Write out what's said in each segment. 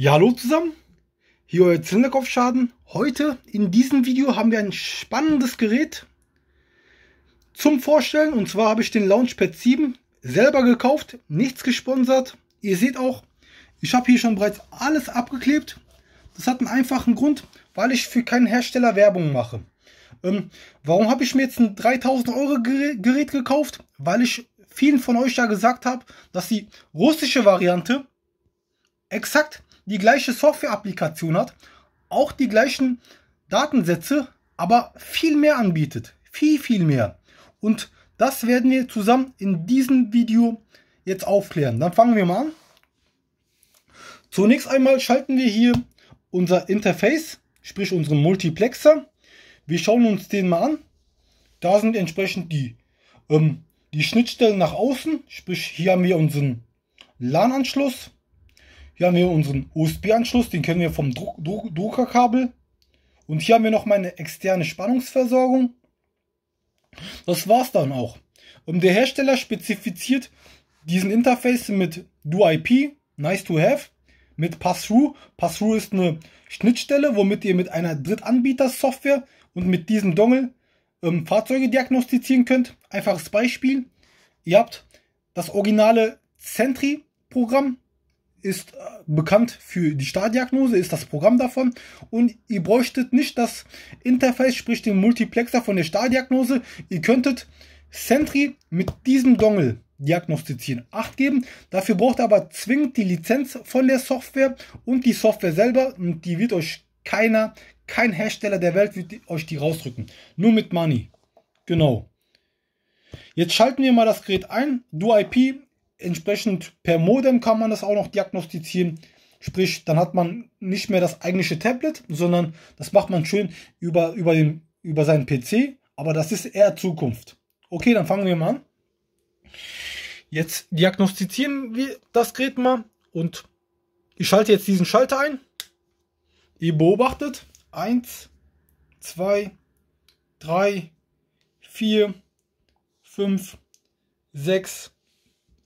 Ja, hallo zusammen, hier euer Zylinderkopfschaden. Heute in diesem Video haben wir ein spannendes Gerät zum Vorstellen und zwar habe ich den Launchpad 7 selber gekauft, nichts gesponsert. Ihr seht auch, ich habe hier schon bereits alles abgeklebt. Das hat einen einfachen Grund, weil ich für keinen Hersteller Werbung mache. Ähm, warum habe ich mir jetzt ein 3000 Euro Gerät gekauft? Weil ich vielen von euch ja gesagt habe, dass die russische Variante exakt die gleiche Software-Applikation hat, auch die gleichen Datensätze, aber viel mehr anbietet. Viel, viel mehr. Und das werden wir zusammen in diesem Video jetzt aufklären. Dann fangen wir mal an. Zunächst einmal schalten wir hier unser Interface, sprich unseren Multiplexer. Wir schauen uns den mal an. Da sind entsprechend die, ähm, die Schnittstellen nach außen, sprich hier haben wir unseren LAN-Anschluss. Hier haben wir unseren USB-Anschluss, den kennen wir vom Druck, Druck, Druckerkabel. Und hier haben wir noch meine externe Spannungsversorgung. Das war's dann auch. Und der Hersteller spezifiziert diesen Interface mit Do-IP, nice to have, mit Pass-Through. Pass-Through ist eine Schnittstelle, womit ihr mit einer Drittanbieter-Software und mit diesem Dongle ähm, Fahrzeuge diagnostizieren könnt. Einfaches Beispiel. Ihr habt das originale Sentry-Programm, ist äh, bekannt für die Startdiagnose, ist das Programm davon und ihr bräuchtet nicht das Interface, sprich den Multiplexer von der Startdiagnose. Ihr könntet Sentry mit diesem Dongle diagnostizieren. Acht geben. Dafür braucht ihr aber zwingend die Lizenz von der Software und die Software selber und die wird euch keiner, kein Hersteller der Welt wird euch die rausdrücken. Nur mit Money. Genau. Jetzt schalten wir mal das Gerät ein. IP Entsprechend per Modem kann man das auch noch diagnostizieren. Sprich, dann hat man nicht mehr das eigentliche Tablet, sondern das macht man schön über, über, den, über seinen PC. Aber das ist eher Zukunft. Okay, dann fangen wir mal an. Jetzt diagnostizieren wir das Gerät mal und ich schalte jetzt diesen Schalter ein. Ihr beobachtet 1, 2, 3, 4, 5, 6,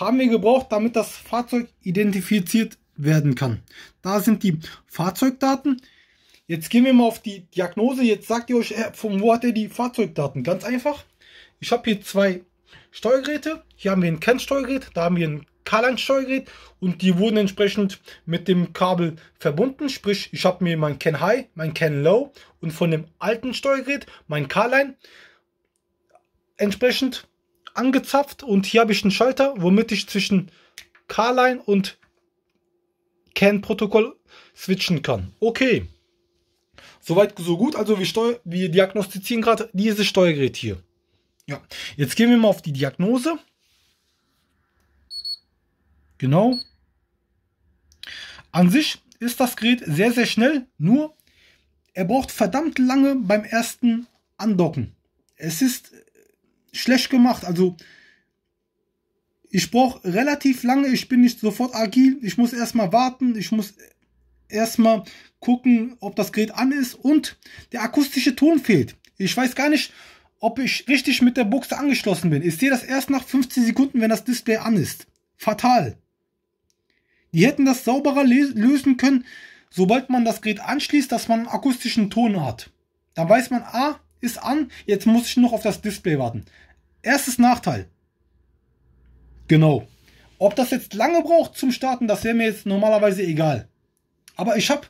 haben wir gebraucht, damit das Fahrzeug identifiziert werden kann. Da sind die Fahrzeugdaten. Jetzt gehen wir mal auf die Diagnose. Jetzt sagt ihr euch, äh, von wo hat er die Fahrzeugdaten? Ganz einfach. Ich habe hier zwei Steuergeräte. Hier haben wir ein Kernsteuergerät, da haben wir ein Karland Steuergerät und die wurden entsprechend mit dem Kabel verbunden. Sprich, ich habe mir mein Ken High, mein Ken Low und von dem alten Steuergerät mein Carline entsprechend angezapft und hier habe ich einen Schalter, womit ich zwischen K-Line und CAN-Protokoll switchen kann. Okay. Soweit, so gut. Also wir, steuer, wir diagnostizieren gerade dieses Steuergerät hier. Ja, jetzt gehen wir mal auf die Diagnose. Genau. An sich ist das Gerät sehr, sehr schnell, nur er braucht verdammt lange beim ersten Andocken. Es ist schlecht gemacht. Also ich brauche relativ lange, ich bin nicht sofort agil, ich muss erstmal warten, ich muss erstmal gucken, ob das Gerät an ist und der akustische Ton fehlt. Ich weiß gar nicht, ob ich richtig mit der Buchse angeschlossen bin. Ich sehe das erst nach 15 Sekunden, wenn das Display an ist. Fatal. Die hätten das sauberer lösen können, sobald man das Gerät anschließt, dass man einen akustischen Ton hat. Dann weiß man, ah, ist an, jetzt muss ich noch auf das Display warten. Erstes Nachteil. Genau. Ob das jetzt lange braucht zum Starten, das wäre mir jetzt normalerweise egal. Aber ich habe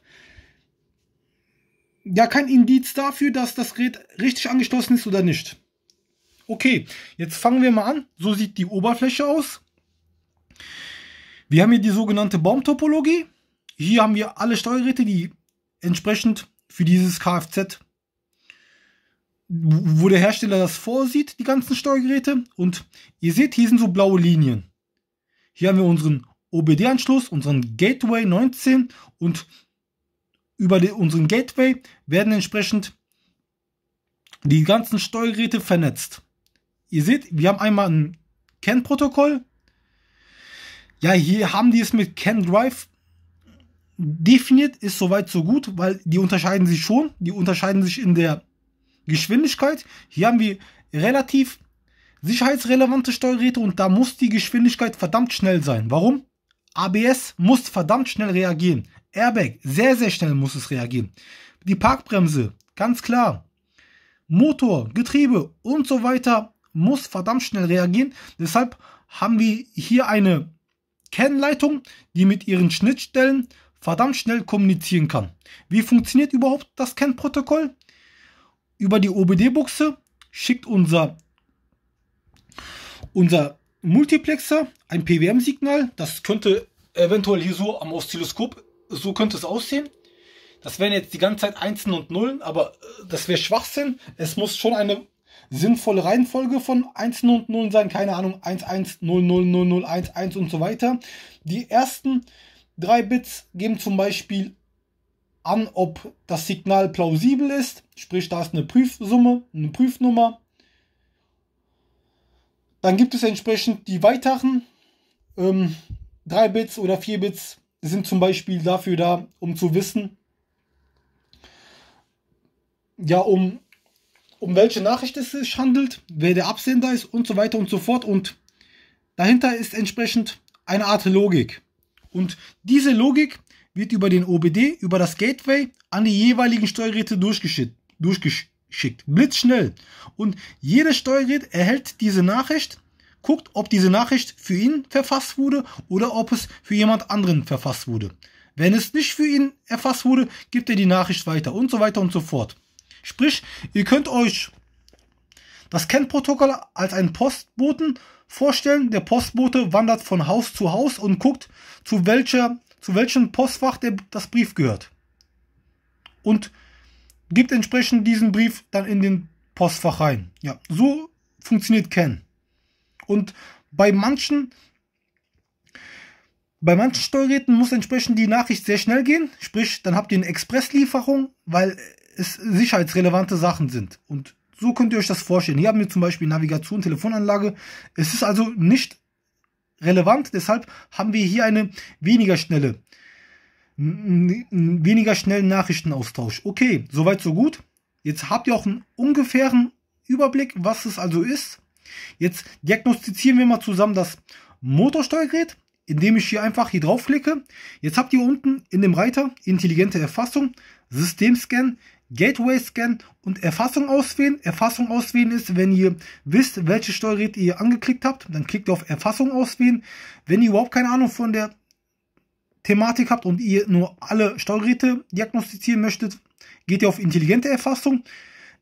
ja kein Indiz dafür, dass das Gerät richtig angeschlossen ist oder nicht. Okay, jetzt fangen wir mal an. So sieht die Oberfläche aus. Wir haben hier die sogenannte Baumtopologie. Hier haben wir alle Steuerräte, die entsprechend für dieses Kfz wo der Hersteller das vorsieht, die ganzen Steuergeräte. Und ihr seht, hier sind so blaue Linien. Hier haben wir unseren OBD-Anschluss, unseren Gateway 19 und über den, unseren Gateway werden entsprechend die ganzen Steuergeräte vernetzt. Ihr seht, wir haben einmal ein CAN-Protokoll. Ja, hier haben die es mit CAN Drive definiert, ist soweit so gut, weil die unterscheiden sich schon. Die unterscheiden sich in der Geschwindigkeit. Hier haben wir relativ sicherheitsrelevante Steuerräte und da muss die Geschwindigkeit verdammt schnell sein. Warum? ABS muss verdammt schnell reagieren. Airbag, sehr, sehr schnell muss es reagieren. Die Parkbremse, ganz klar. Motor, Getriebe und so weiter muss verdammt schnell reagieren. Deshalb haben wir hier eine Kennleitung, die mit ihren Schnittstellen verdammt schnell kommunizieren kann. Wie funktioniert überhaupt das Kennprotokoll? protokoll über die OBD-Buchse schickt unser, unser Multiplexer ein PWM-Signal. Das könnte eventuell hier so am Oszilloskop, so könnte es aussehen. Das wären jetzt die ganze Zeit Einsen und Nullen, aber äh, das wäre Schwachsinn. Es muss schon eine sinnvolle Reihenfolge von 1 und 0 sein. Keine Ahnung, 1, 1, 0, 0, 0, 0, 1, 1 und so weiter. Die ersten drei Bits geben zum Beispiel an, ob das Signal plausibel ist, sprich da ist eine Prüfsumme, eine Prüfnummer. Dann gibt es entsprechend die weiteren ähm, 3 Bits oder 4 Bits sind zum Beispiel dafür da, um zu wissen, ja, um, um welche Nachricht es sich handelt, wer der Absender ist und so weiter und so fort. Und dahinter ist entsprechend eine Art Logik. Und diese Logik wird über den OBD, über das Gateway an die jeweiligen Steuerräte durchgeschickt. durchgeschickt. Blitzschnell. Und jedes Steuergerät erhält diese Nachricht, guckt, ob diese Nachricht für ihn verfasst wurde oder ob es für jemand anderen verfasst wurde. Wenn es nicht für ihn erfasst wurde, gibt er die Nachricht weiter und so weiter und so fort. Sprich, ihr könnt euch das Kennprotokoll als einen Postboten vorstellen. Der Postbote wandert von Haus zu Haus und guckt, zu welcher zu welchem Postfach der, das Brief gehört. Und gibt entsprechend diesen Brief dann in den Postfach rein. Ja, so funktioniert Ken. Und bei manchen, bei manchen Steuerräten muss entsprechend die Nachricht sehr schnell gehen. Sprich, dann habt ihr eine Expresslieferung, weil es sicherheitsrelevante Sachen sind. Und so könnt ihr euch das vorstellen. Hier haben wir zum Beispiel Navigation, Telefonanlage. Es ist also nicht relevant. Deshalb haben wir hier eine weniger schnelle, weniger schnellen Nachrichtenaustausch. Okay, soweit so gut. Jetzt habt ihr auch einen ungefähren Überblick, was es also ist. Jetzt diagnostizieren wir mal zusammen das Motorsteuergerät, indem ich hier einfach hier draufklicke. Jetzt habt ihr unten in dem Reiter intelligente Erfassung, Systemscan, Gateway Scan und Erfassung auswählen. Erfassung auswählen ist, wenn ihr wisst, welche Steuergerät ihr angeklickt habt, dann klickt ihr auf Erfassung auswählen. Wenn ihr überhaupt keine Ahnung von der Thematik habt und ihr nur alle Steuerräte diagnostizieren möchtet, geht ihr auf intelligente Erfassung.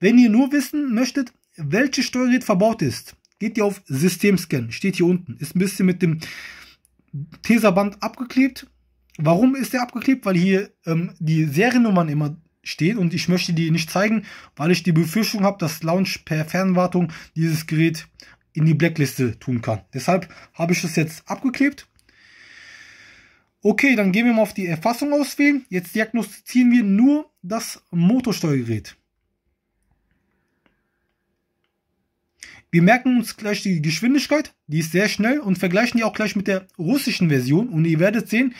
Wenn ihr nur wissen möchtet, welche Steuergerät verbaut ist, geht ihr auf System Scan. Steht hier unten. Ist ein bisschen mit dem Teserband abgeklebt. Warum ist der abgeklebt? Weil hier ähm, die Seriennummern immer steht und ich möchte die nicht zeigen, weil ich die Befürchtung habe, dass Launch per Fernwartung dieses Gerät in die Blackliste tun kann. Deshalb habe ich es jetzt abgeklebt. Okay, dann gehen wir mal auf die Erfassung auswählen. Jetzt diagnostizieren wir nur das Motorsteuergerät. Wir merken uns gleich die Geschwindigkeit, die ist sehr schnell und vergleichen die auch gleich mit der russischen Version und ihr werdet sehen,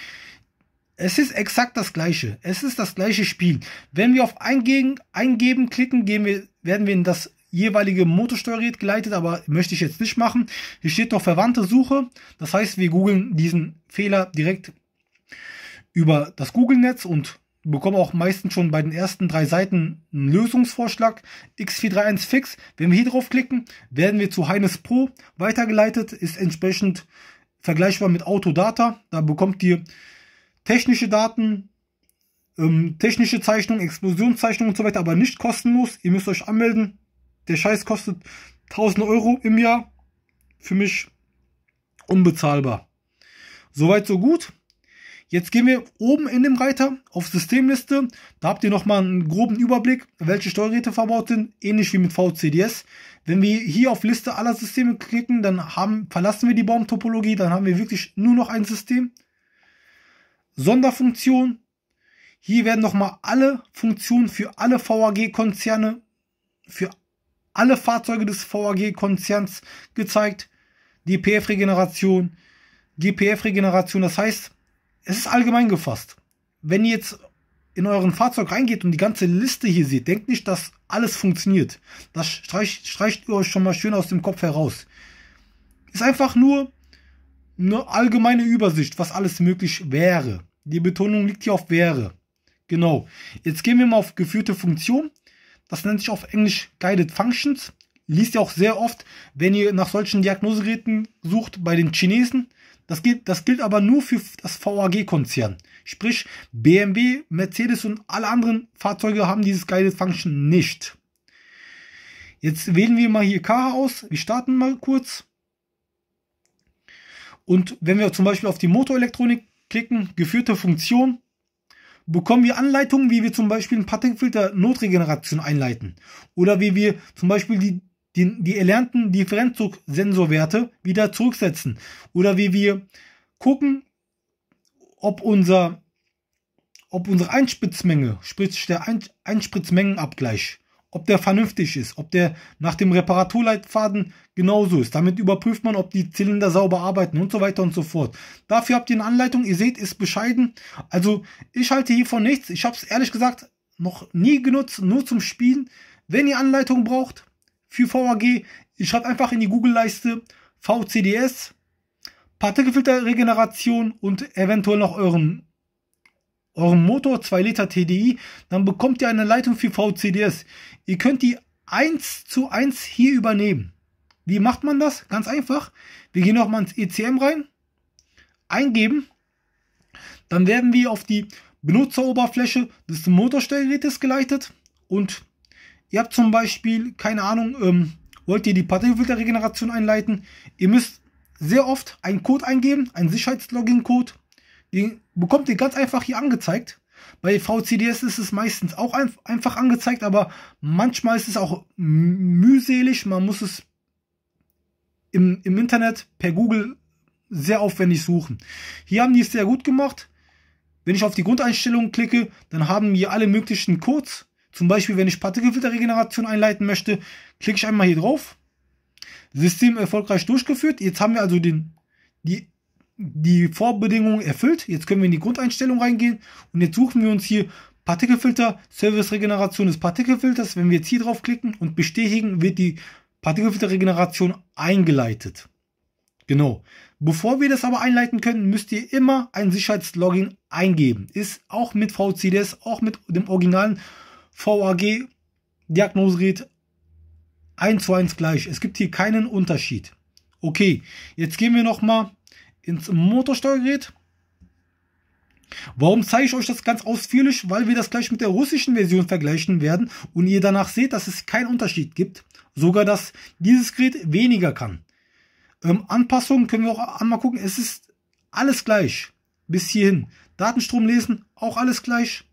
es ist exakt das gleiche. Es ist das gleiche Spiel. Wenn wir auf eingeben, Eingeben klicken, gehen wir, werden wir in das jeweilige Motorsteuergerät geleitet, aber möchte ich jetzt nicht machen. Hier steht noch verwandte Suche. Das heißt, wir googeln diesen Fehler direkt über das Google-Netz und bekommen auch meistens schon bei den ersten drei Seiten einen Lösungsvorschlag. X431 Fix. Wenn wir hier drauf klicken, werden wir zu Heines Pro weitergeleitet. Ist entsprechend vergleichbar mit Autodata. Da bekommt ihr Technische Daten, ähm, technische Zeichnung, Explosionszeichnung und so weiter, aber nicht kostenlos. Ihr müsst euch anmelden. Der Scheiß kostet 1000 Euro im Jahr. Für mich unbezahlbar. Soweit, so gut. Jetzt gehen wir oben in dem Reiter auf Systemliste. Da habt ihr nochmal einen groben Überblick, welche Steuerräte verbaut sind, ähnlich wie mit VCDS. Wenn wir hier auf Liste aller Systeme klicken, dann haben, verlassen wir die Baumtopologie, dann haben wir wirklich nur noch ein System. Sonderfunktion. Hier werden nochmal alle Funktionen für alle VAG-Konzerne, für alle Fahrzeuge des VAG-Konzerns gezeigt. DPF-Regeneration, GPF-Regeneration, das heißt, es ist allgemein gefasst. Wenn ihr jetzt in euren Fahrzeug reingeht und die ganze Liste hier seht, denkt nicht, dass alles funktioniert. Das streicht, streicht ihr euch schon mal schön aus dem Kopf heraus. Ist einfach nur eine allgemeine Übersicht, was alles möglich wäre. Die Betonung liegt hier auf wäre. Genau. Jetzt gehen wir mal auf geführte Funktion. Das nennt sich auf Englisch Guided Functions. Liest ihr auch sehr oft, wenn ihr nach solchen Diagnosegeräten sucht bei den Chinesen. Das gilt, das gilt aber nur für das VAG-Konzern. Sprich, BMW, Mercedes und alle anderen Fahrzeuge haben dieses Guided Function nicht. Jetzt wählen wir mal hier K aus. Wir starten mal kurz. Und wenn wir zum Beispiel auf die Motorelektronik klicken, geführte Funktion, bekommen wir Anleitungen, wie wir zum Beispiel einen Partikelfilter Notregeneration einleiten oder wie wir zum Beispiel die, die, die erlernten Differenzdrucksensorwerte wieder zurücksetzen oder wie wir gucken, ob unser ob unsere Einspritzmenge, sprich der Einspritzmengenabgleich, ob der vernünftig ist, ob der nach dem Reparaturleitfaden genauso ist. Damit überprüft man, ob die Zylinder sauber arbeiten und so weiter und so fort. Dafür habt ihr eine Anleitung. Ihr seht, ist bescheiden. Also ich halte hiervon nichts. Ich habe es ehrlich gesagt noch nie genutzt, nur zum Spielen. Wenn ihr Anleitung braucht für VAG, ich schreibe einfach in die Google-Leiste VCDS, Partikelfilterregeneration und eventuell noch euren eurem Motor 2 Liter TDI, dann bekommt ihr eine Leitung für VCDs. Ihr könnt die 1 zu 1 hier übernehmen. Wie macht man das? Ganz einfach. Wir gehen nochmal ins ECM rein, eingeben. Dann werden wir auf die Benutzeroberfläche des Motorstellgerätes geleitet. Und ihr habt zum Beispiel, keine Ahnung, ähm, wollt ihr die Partikelfilterregeneration einleiten. Ihr müsst sehr oft einen Code eingeben, einen sicherheitslogin code Ihr bekommt ihr ganz einfach hier angezeigt. Bei VCDs ist es meistens auch ein, einfach angezeigt, aber manchmal ist es auch mühselig. Man muss es im, im Internet per Google sehr aufwendig suchen. Hier haben die es sehr gut gemacht. Wenn ich auf die Grundeinstellungen klicke, dann haben wir alle möglichen Codes. Zum Beispiel, wenn ich Partikelfilterregeneration einleiten möchte, klicke ich einmal hier drauf. System erfolgreich durchgeführt. Jetzt haben wir also den, die die Vorbedingungen erfüllt. Jetzt können wir in die Grundeinstellung reingehen und jetzt suchen wir uns hier Partikelfilter, Service-Regeneration des Partikelfilters. Wenn wir jetzt hier draufklicken und bestätigen, wird die Partikelfilterregeneration eingeleitet. Genau. Bevor wir das aber einleiten können, müsst ihr immer ein Sicherheitslogin eingeben. Ist auch mit VCDS, auch mit dem originalen VAG Diagnosegerät 1 zu 1 gleich. Es gibt hier keinen Unterschied. Okay, jetzt gehen wir nochmal ins Motorsteuergerät. Warum zeige ich euch das ganz ausführlich? Weil wir das gleich mit der russischen Version vergleichen werden und ihr danach seht, dass es keinen Unterschied gibt. Sogar, dass dieses Gerät weniger kann. Ähm, Anpassungen können wir auch einmal gucken. Es ist alles gleich. Bis hierhin. Datenstrom lesen, auch alles gleich.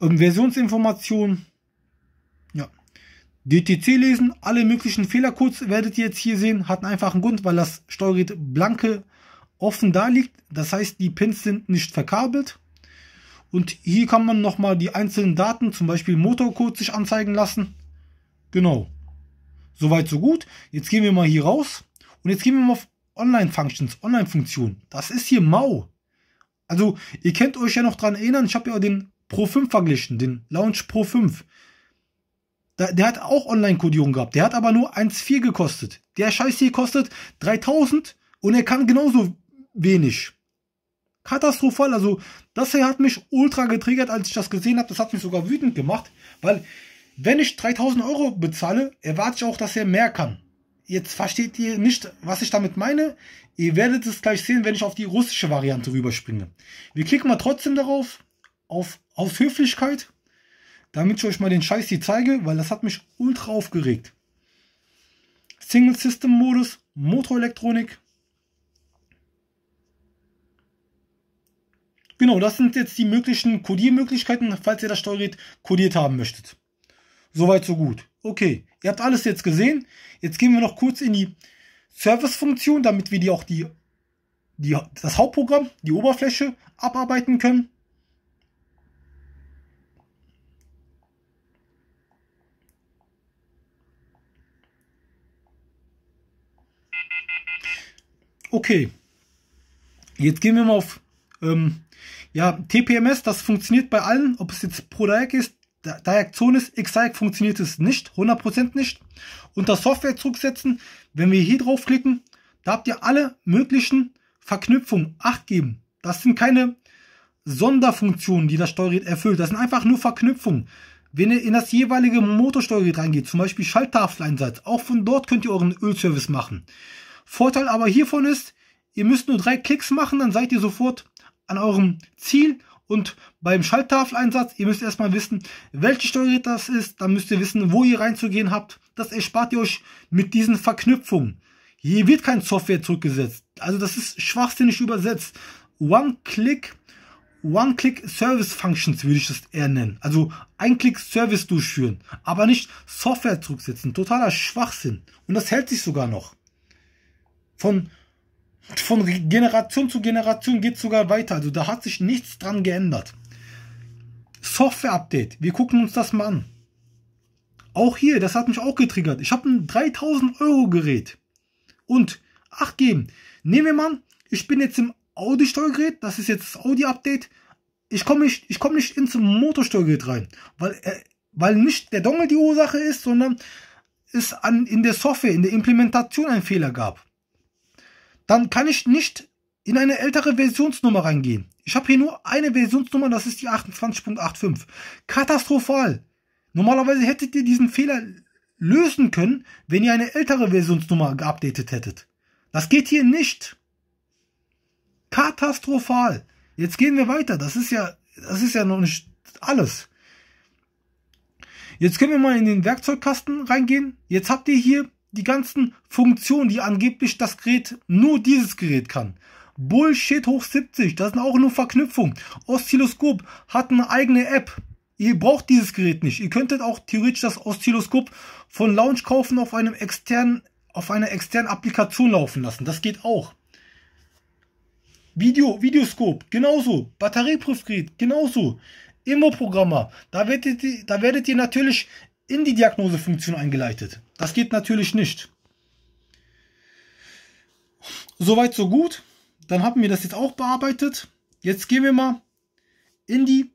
Ähm, Versionsinformationen DTC lesen, alle möglichen Fehlercodes werdet ihr jetzt hier sehen, hat einen einfachen Grund, weil das Steuergerät blanke offen da liegt. Das heißt, die Pins sind nicht verkabelt. Und hier kann man nochmal die einzelnen Daten, zum Beispiel Motorcode, sich anzeigen lassen. Genau. Soweit, so gut. Jetzt gehen wir mal hier raus. Und jetzt gehen wir mal auf Online-Functions, Online-Funktionen. Das ist hier mau. Also, ihr könnt euch ja noch dran erinnern, ich habe ja den Pro 5 verglichen, den Launch Pro 5 der hat auch Online-Kodierung gehabt. Der hat aber nur 1,4 gekostet. Der Scheiß hier kostet 3000 und er kann genauso wenig. Katastrophal. Also, das hier hat mich ultra getriggert, als ich das gesehen habe. Das hat mich sogar wütend gemacht, weil wenn ich 3000 Euro bezahle, erwarte ich auch, dass er mehr kann. Jetzt versteht ihr nicht, was ich damit meine. Ihr werdet es gleich sehen, wenn ich auf die russische Variante rüberspringe. Wir klicken mal trotzdem darauf, auf, aus Höflichkeit damit ich euch mal den Scheiß hier zeige, weil das hat mich ultra aufgeregt. Single System Modus, Motorelektronik. Genau, das sind jetzt die möglichen Codiermöglichkeiten, falls ihr das Steuergerät codiert haben möchtet. Soweit, so gut. Okay, ihr habt alles jetzt gesehen. Jetzt gehen wir noch kurz in die Service-Funktion, damit wir die auch die, die, das Hauptprogramm, die Oberfläche abarbeiten können. Okay, jetzt gehen wir mal auf ähm, ja, TPMS, das funktioniert bei allen, ob es jetzt Prodaic ist, Diakzon ist, Exaic funktioniert es nicht, 100% nicht. Unter Software zurücksetzen, wenn wir hier draufklicken, da habt ihr alle möglichen Verknüpfungen. Acht geben. Das sind keine Sonderfunktionen, die das Steuergerät erfüllt. Das sind einfach nur Verknüpfungen. Wenn ihr in das jeweilige Motorsteuergerät reingeht, zum Beispiel Schalttafeleinsatz, auch von dort könnt ihr euren Ölservice machen. Vorteil aber hiervon ist, ihr müsst nur drei Klicks machen, dann seid ihr sofort an eurem Ziel und beim Schalttafeleinsatz, ihr müsst erstmal wissen, welche Steuergerät das ist, dann müsst ihr wissen, wo ihr reinzugehen habt. Das erspart ihr euch mit diesen Verknüpfungen. Hier wird kein Software zurückgesetzt. Also das ist schwachsinnig übersetzt. One-Click, One-Click-Service-Functions würde ich das eher nennen. Also Ein-Click-Service durchführen, aber nicht Software zurücksetzen. Totaler Schwachsinn. Und das hält sich sogar noch. Von, von Generation zu Generation geht es sogar weiter. Also da hat sich nichts dran geändert. Software-Update. Wir gucken uns das mal an. Auch hier, das hat mich auch getriggert. Ich habe ein 3000 Euro Gerät. Und, acht geben. Nehmen wir mal ich bin jetzt im Audi-Steuergerät. Das ist jetzt das Audi-Update. Ich komme nicht, ich komm nicht ins Motorsteuergerät rein. Weil, äh, weil nicht der Dongle die Ursache ist, sondern es an, in der Software, in der Implementation einen Fehler gab dann kann ich nicht in eine ältere Versionsnummer reingehen. Ich habe hier nur eine Versionsnummer, das ist die 28.85. Katastrophal. Normalerweise hättet ihr diesen Fehler lösen können, wenn ihr eine ältere Versionsnummer geupdatet hättet. Das geht hier nicht. Katastrophal. Jetzt gehen wir weiter. Das ist ja, das ist ja noch nicht alles. Jetzt können wir mal in den Werkzeugkasten reingehen. Jetzt habt ihr hier die ganzen Funktionen, die angeblich das Gerät, nur dieses Gerät kann. Bullshit hoch 70, das sind auch nur Verknüpfungen. Oszilloskop hat eine eigene App. Ihr braucht dieses Gerät nicht. Ihr könntet auch theoretisch das Oszilloskop von Launch kaufen auf einem externen, auf einer externen Applikation laufen lassen. Das geht auch. Video, Videoscope, genauso. Batterieprüfgerät, genauso. Immo-Programmer, da da werdet ihr natürlich in die Diagnosefunktion eingeleitet. Das geht natürlich nicht. Soweit, so gut. Dann haben wir das jetzt auch bearbeitet. Jetzt gehen wir mal in die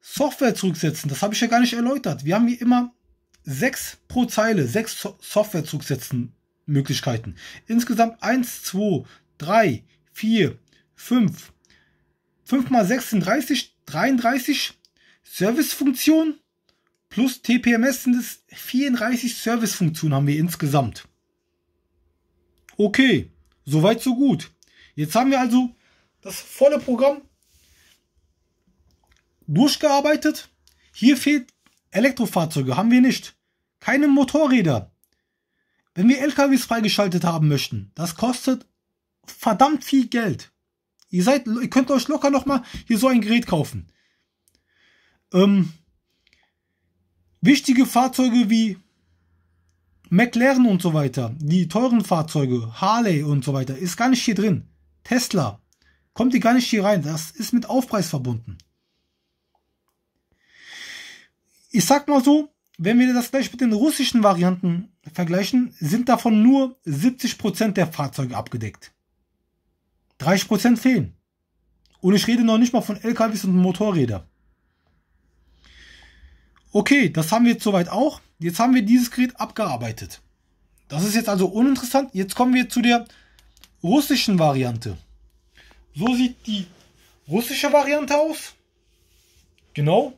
Software zurücksetzen. Das habe ich ja gar nicht erläutert. Wir haben hier immer sechs pro Zeile, sechs Software zurücksetzen Möglichkeiten. Insgesamt 1, 2, 3, 4, 5. 5 mal 36, 33. Servicefunktionen. Plus TPMS sind es 34 Servicefunktionen haben wir insgesamt. Okay, soweit so gut. Jetzt haben wir also das volle Programm durchgearbeitet. Hier fehlt Elektrofahrzeuge, haben wir nicht. Keine Motorräder. Wenn wir LKWs freigeschaltet haben möchten, das kostet verdammt viel Geld. Ihr seid, ihr könnt euch locker nochmal hier so ein Gerät kaufen. Ähm, Wichtige Fahrzeuge wie McLaren und so weiter, die teuren Fahrzeuge, Harley und so weiter, ist gar nicht hier drin. Tesla, kommt die gar nicht hier rein. Das ist mit Aufpreis verbunden. Ich sag mal so, wenn wir das gleich mit den russischen Varianten vergleichen, sind davon nur 70% der Fahrzeuge abgedeckt. 30% fehlen. Und ich rede noch nicht mal von LKWs und Motorrädern. Okay, das haben wir jetzt soweit auch. Jetzt haben wir dieses Gerät abgearbeitet. Das ist jetzt also uninteressant. Jetzt kommen wir zu der russischen Variante. So sieht die russische Variante aus. Genau.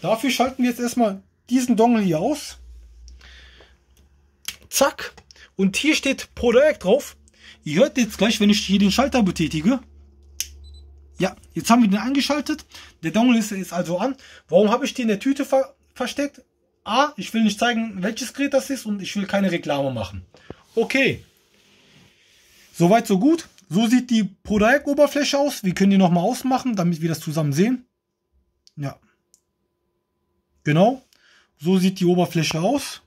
Dafür schalten wir jetzt erstmal diesen Dongle hier aus. Zack. Und hier steht Projekt drauf. Ihr hört jetzt gleich, wenn ich hier den Schalter betätige, ja, jetzt haben wir den angeschaltet. Der Dongle ist also an. Warum habe ich den in der Tüte ver versteckt? A, ich will nicht zeigen, welches Gerät das ist und ich will keine Reklame machen. Okay. Soweit, so gut. So sieht die prodiac oberfläche aus. Wir können die nochmal ausmachen, damit wir das zusammen sehen. Ja. Genau. So sieht die Oberfläche aus.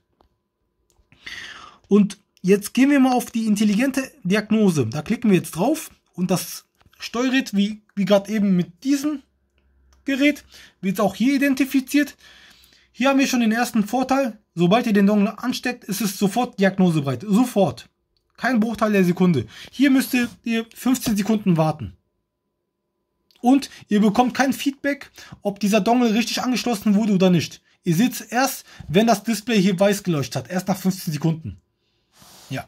Und jetzt gehen wir mal auf die intelligente Diagnose. Da klicken wir jetzt drauf und das steuert, wie wie gerade eben mit diesem Gerät, wird es auch hier identifiziert. Hier haben wir schon den ersten Vorteil. Sobald ihr den Dongle ansteckt, ist es sofort diagnosebereit. Sofort. Kein Bruchteil der Sekunde. Hier müsst ihr 15 Sekunden warten. Und ihr bekommt kein Feedback, ob dieser Dongle richtig angeschlossen wurde oder nicht. Ihr seht es erst, wenn das Display hier weiß geleuchtet hat. Erst nach 15 Sekunden. Ja.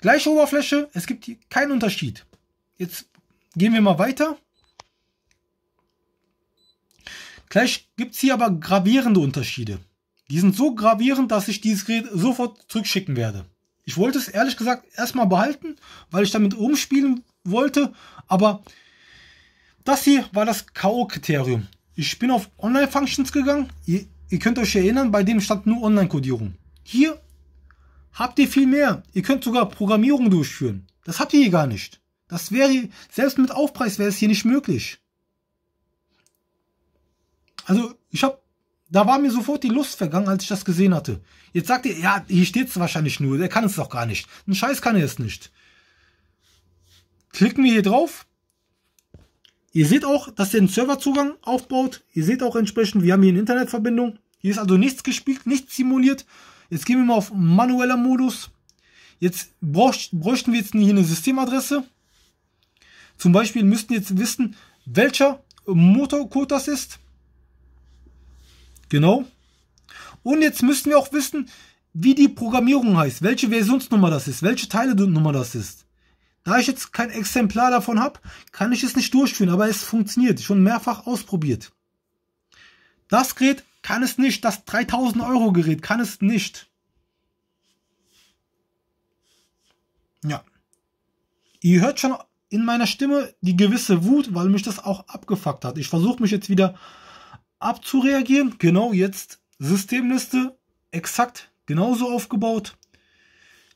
Gleiche Oberfläche, es gibt hier keinen Unterschied. Jetzt Gehen wir mal weiter. Gleich gibt es hier aber gravierende Unterschiede. Die sind so gravierend, dass ich dieses Gerät sofort zurückschicken werde. Ich wollte es ehrlich gesagt erstmal behalten, weil ich damit umspielen wollte, aber das hier war das K.O.-Kriterium. Ich bin auf Online-Functions gegangen. Ihr, ihr, könnt euch erinnern, bei dem stand nur Online-Kodierung. Hier habt ihr viel mehr. Ihr könnt sogar Programmierung durchführen. Das habt ihr hier gar nicht. Das wäre, selbst mit Aufpreis wäre es hier nicht möglich. Also, ich habe, da war mir sofort die Lust vergangen, als ich das gesehen hatte. Jetzt sagt ihr, ja, hier steht es wahrscheinlich nur, der kann es doch gar nicht. Ein Scheiß kann er es nicht. Klicken wir hier drauf. Ihr seht auch, dass er einen Serverzugang aufbaut. Ihr seht auch entsprechend, wir haben hier eine Internetverbindung. Hier ist also nichts gespielt, nichts simuliert. Jetzt gehen wir mal auf manueller Modus. Jetzt bräuchten wir jetzt hier eine Systemadresse. Zum Beispiel müssten jetzt wissen, welcher Motorcode das ist. Genau. Und jetzt müssen wir auch wissen, wie die Programmierung heißt, welche Versionsnummer das ist, welche Teilenummer das ist. Da ich jetzt kein Exemplar davon habe, kann ich es nicht durchführen, aber es funktioniert, schon mehrfach ausprobiert. Das Gerät kann es nicht, das 3000 Euro Gerät kann es nicht. Ja. Ihr hört schon, in meiner Stimme die gewisse Wut, weil mich das auch abgefuckt hat. Ich versuche mich jetzt wieder abzureagieren. Genau jetzt Systemliste, exakt genauso aufgebaut.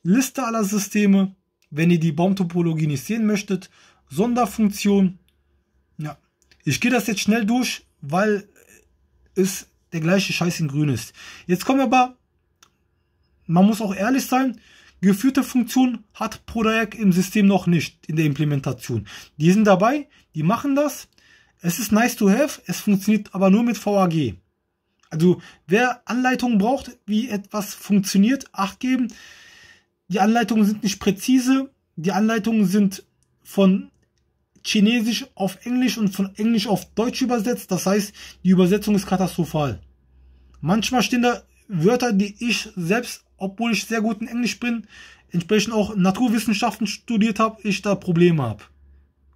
Liste aller Systeme, wenn ihr die Baumtopologie nicht sehen möchtet. Sonderfunktion. Ja, ich gehe das jetzt schnell durch, weil es der gleiche Scheiß in Grün ist. Jetzt kommen wir aber, man muss auch ehrlich sein, Geführte Funktion hat Prodayak im System noch nicht in der Implementation. Die sind dabei, die machen das. Es ist nice to have, es funktioniert aber nur mit VAG. Also wer Anleitungen braucht, wie etwas funktioniert, acht geben. Die Anleitungen sind nicht präzise, die Anleitungen sind von Chinesisch auf Englisch und von Englisch auf Deutsch übersetzt. Das heißt, die Übersetzung ist katastrophal. Manchmal stehen da Wörter, die ich selbst obwohl ich sehr gut in Englisch bin, entsprechend auch Naturwissenschaften studiert habe, ich da Probleme habe.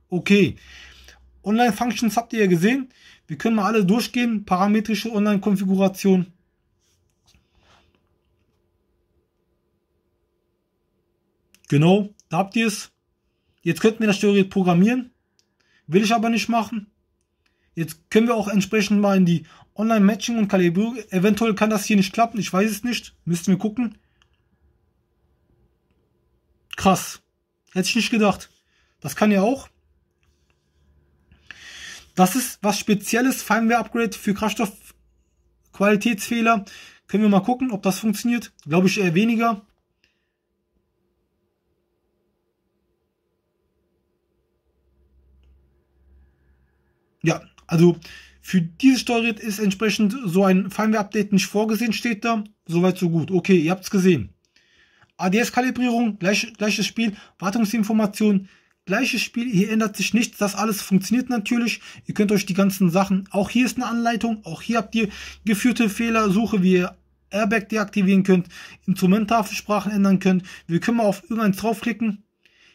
Okay. Online-Functions habt ihr ja gesehen. Wir können mal alle durchgehen. Parametrische Online-Konfiguration. Genau, da habt ihr es. Jetzt könnten wir das theoretisch programmieren. Will ich aber nicht machen. Jetzt können wir auch entsprechend mal in die Online-Matching und Kalibrierung. Eventuell kann das hier nicht klappen, ich weiß es nicht. Müssen wir gucken. Krass. Hätte ich nicht gedacht. Das kann ja auch. Das ist was Spezielles, Firmware-Upgrade für Kraftstoffqualitätsfehler. Können wir mal gucken, ob das funktioniert. Glaube ich eher weniger. Ja, also für dieses Steuerrad ist entsprechend so ein Firmware-Update nicht vorgesehen, steht da. Soweit, so gut. Okay, ihr habt es gesehen. ADS-Kalibrierung, gleich, gleiches Spiel. Wartungsinformation, gleiches Spiel. Hier ändert sich nichts. Das alles funktioniert natürlich. Ihr könnt euch die ganzen Sachen, auch hier ist eine Anleitung. Auch hier habt ihr geführte Fehlersuche, wie ihr Airbag deaktivieren könnt, Instrumenttafelsprachen ändern könnt. Wir können mal auf irgendeins draufklicken.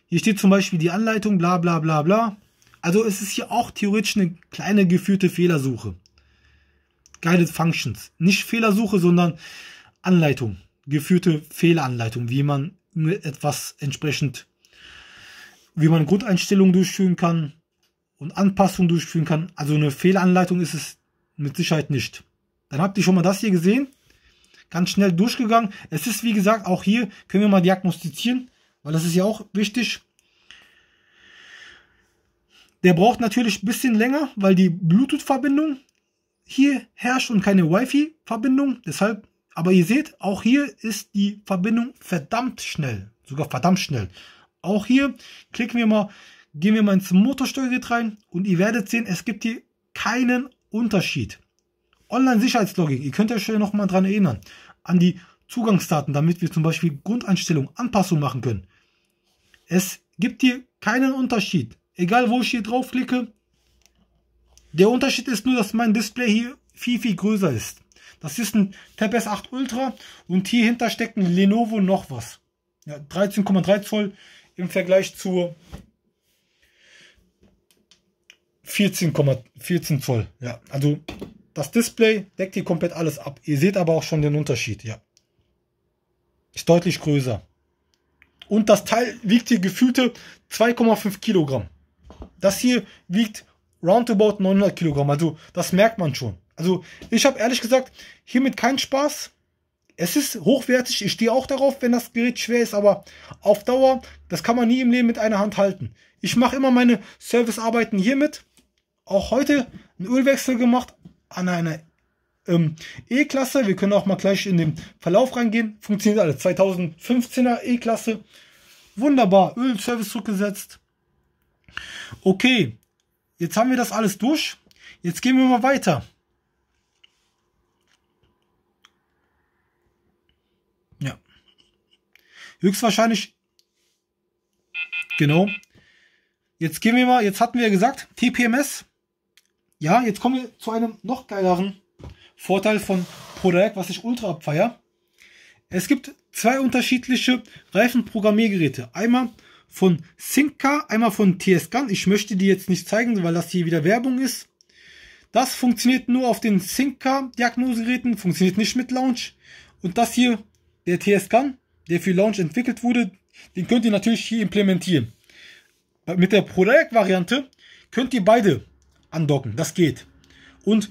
Hier steht zum Beispiel die Anleitung, bla bla bla bla. Also es ist hier auch theoretisch eine kleine geführte Fehlersuche. Guided Functions. Nicht Fehlersuche, sondern Anleitung. Geführte Fehleranleitung, wie man etwas entsprechend, wie man Grundeinstellungen durchführen kann und Anpassungen durchführen kann. Also eine Fehleranleitung ist es mit Sicherheit nicht. Dann habt ihr schon mal das hier gesehen. Ganz schnell durchgegangen. Es ist wie gesagt, auch hier können wir mal diagnostizieren, weil das ist ja auch wichtig. Der braucht natürlich ein bisschen länger, weil die Bluetooth-Verbindung hier herrscht und keine Wi-Fi-Verbindung. Deshalb, aber ihr seht, auch hier ist die Verbindung verdammt schnell. Sogar verdammt schnell. Auch hier klicken wir mal, gehen wir mal ins Motorsteuergerät rein und ihr werdet sehen, es gibt hier keinen Unterschied. online sicherheitslogging ihr könnt euch ja nochmal daran erinnern, an die Zugangsdaten, damit wir zum Beispiel Grundeinstellungen, Anpassungen machen können. Es gibt hier keinen Unterschied. Egal wo ich hier draufklicke. Der Unterschied ist nur, dass mein Display hier viel, viel größer ist. Das ist ein Tab S8 Ultra und hier hinter steckt ein Lenovo noch was. Ja, 13,3 Zoll im Vergleich zu 14,14 14 Zoll. Ja, also das Display deckt hier komplett alles ab. Ihr seht aber auch schon den Unterschied, ja. Ist deutlich größer. Und das Teil wiegt hier gefühlte 2,5 Kilogramm. Das hier wiegt roundabout 900 Kilogramm. Also das merkt man schon. Also ich habe ehrlich gesagt hiermit keinen Spaß. Es ist hochwertig. Ich stehe auch darauf, wenn das Gerät schwer ist. Aber auf Dauer, das kann man nie im Leben mit einer Hand halten. Ich mache immer meine Servicearbeiten hiermit. Auch heute einen Ölwechsel gemacht an einer ähm, E-Klasse. Wir können auch mal gleich in den Verlauf reingehen. Funktioniert alles. 2015er E-Klasse. Wunderbar. Öl Service zurückgesetzt. Okay, jetzt haben wir das alles durch. Jetzt gehen wir mal weiter. Ja. Höchstwahrscheinlich. Genau. Jetzt gehen wir mal, jetzt hatten wir gesagt, TPMS. Ja, jetzt kommen wir zu einem noch geileren Vorteil von Podac, was ich ultra abfeier. Es gibt zwei unterschiedliche Reifenprogrammiergeräte. Einmal von Sinka, einmal von TS Gun. Ich möchte die jetzt nicht zeigen, weil das hier wieder Werbung ist. Das funktioniert nur auf den Sinka Diagnosegeräten, funktioniert nicht mit Launch. Und das hier, der TS Gun, der für Launch entwickelt wurde, den könnt ihr natürlich hier implementieren. Mit der Prodayak Variante könnt ihr beide andocken, das geht. Und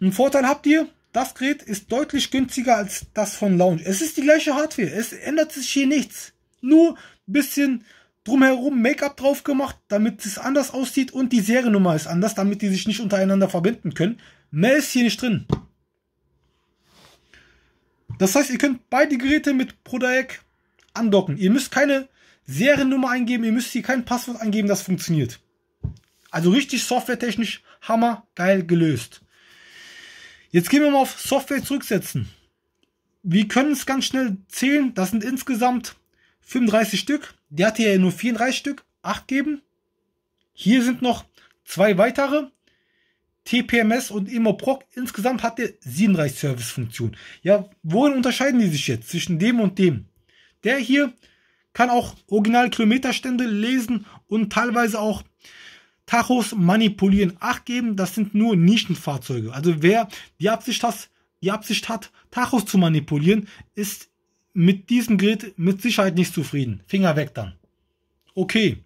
einen Vorteil habt ihr, das Gerät ist deutlich günstiger als das von Launch. Es ist die gleiche Hardware, es ändert sich hier nichts nur ein bisschen drumherum Make-up drauf gemacht, damit es anders aussieht und die Seriennummer ist anders, damit die sich nicht untereinander verbinden können. Mehr ist hier nicht drin. Das heißt, ihr könnt beide Geräte mit Prodaec andocken. Ihr müsst keine Seriennummer eingeben, ihr müsst hier kein Passwort eingeben, das funktioniert. Also richtig softwaretechnisch hammer geil gelöst. Jetzt gehen wir mal auf Software zurücksetzen. Wir können es ganz schnell zählen. Das sind insgesamt 35 Stück. Der hatte ja nur 34 Stück. 8 geben. Hier sind noch zwei weitere. TPMS und Immoproc. Insgesamt hat der 37 service Servicefunktionen. Ja, worin unterscheiden die sich jetzt zwischen dem und dem? Der hier kann auch Original-Kilometerstände lesen und teilweise auch Tachos manipulieren. Acht geben, das sind nur Nischenfahrzeuge. Also wer die Absicht hat, die Absicht hat, Tachos zu manipulieren, ist mit diesem Grid mit Sicherheit nicht zufrieden. Finger weg dann. Okay.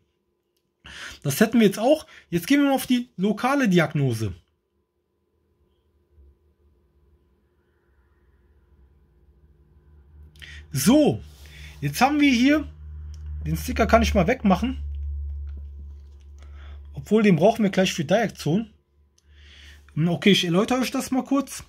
Das hätten wir jetzt auch. Jetzt gehen wir mal auf die lokale Diagnose. So, jetzt haben wir hier, den Sticker kann ich mal wegmachen. Obwohl, den brauchen wir gleich für Diaktion. Okay, ich erläutere euch das mal kurz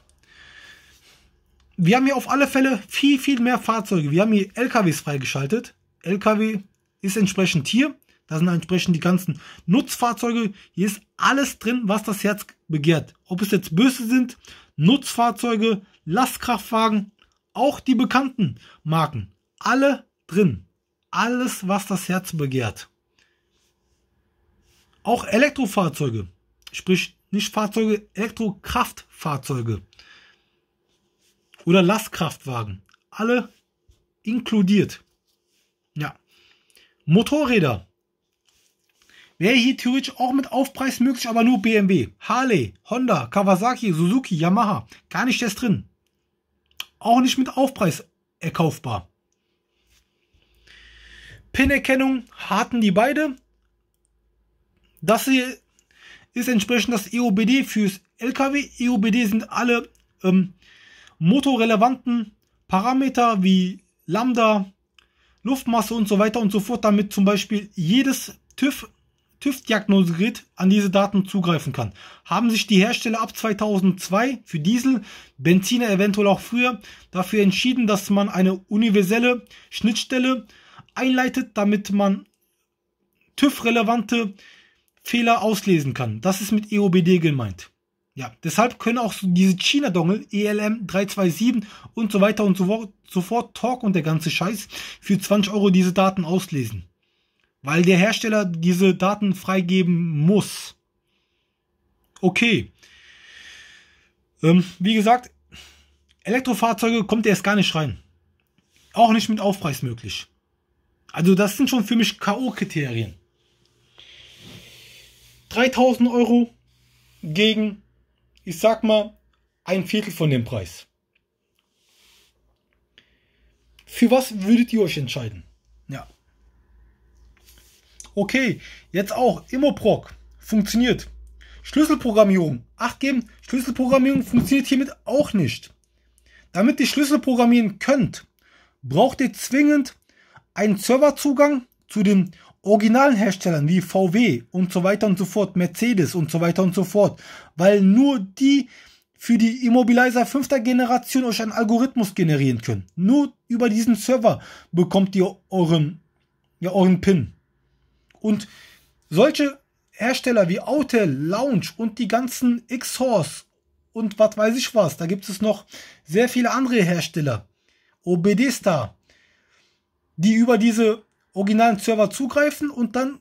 wir haben hier auf alle Fälle viel, viel mehr Fahrzeuge. Wir haben hier LKWs freigeschaltet. LKW ist entsprechend hier. Da sind entsprechend die ganzen Nutzfahrzeuge. Hier ist alles drin, was das Herz begehrt. Ob es jetzt Böse sind, Nutzfahrzeuge, Lastkraftwagen, auch die bekannten Marken. Alle drin. Alles, was das Herz begehrt. Auch Elektrofahrzeuge, sprich nicht Fahrzeuge, Elektrokraftfahrzeuge oder Lastkraftwagen. Alle inkludiert. Ja. Motorräder. Wäre hier theoretisch auch mit Aufpreis möglich, aber nur BMW, Harley, Honda, Kawasaki, Suzuki, Yamaha. Gar nicht erst drin. Auch nicht mit Aufpreis erkaufbar. PIN-Erkennung hatten die beide. Das hier ist entsprechend das EOBD fürs LKW. EOBD sind alle ähm, motorrelevanten Parameter wie Lambda, Luftmasse und so weiter und so fort, damit zum Beispiel jedes TÜV TÜV-Diagnosegerät an diese Daten zugreifen kann. Haben sich die Hersteller ab 2002 für Diesel, Benziner eventuell auch früher dafür entschieden, dass man eine universelle Schnittstelle einleitet, damit man TÜV-relevante Fehler auslesen kann. Das ist mit EOBD gemeint. Ja, deshalb können auch so diese China-Dongle, ELM 327 und so weiter und so fort, sofort Talk und der ganze Scheiß für 20 Euro diese Daten auslesen. Weil der Hersteller diese Daten freigeben muss. Okay. Ähm, wie gesagt, Elektrofahrzeuge kommt erst gar nicht rein. Auch nicht mit Aufpreis möglich. Also das sind schon für mich K.O.-Kriterien. 3000 Euro gegen ich sag mal, ein Viertel von dem Preis. Für was würdet ihr euch entscheiden? Ja. Okay, jetzt auch Immoproc. Funktioniert. Schlüsselprogrammierung. Acht geben, Schlüsselprogrammierung funktioniert hiermit auch nicht. Damit ihr Schlüssel programmieren könnt, braucht ihr zwingend einen Serverzugang zu den originalen Herstellern wie VW und so weiter und so fort, Mercedes und so weiter und so fort, weil nur die für die Immobilizer fünfter Generation euch einen Algorithmus generieren können. Nur über diesen Server bekommt ihr euren, ja, euren PIN. Und solche Hersteller wie Autel, Lounge und die ganzen X-Horse und was weiß ich was, da gibt es noch sehr viele andere Hersteller, OBD-Star, die über diese originalen Server zugreifen und dann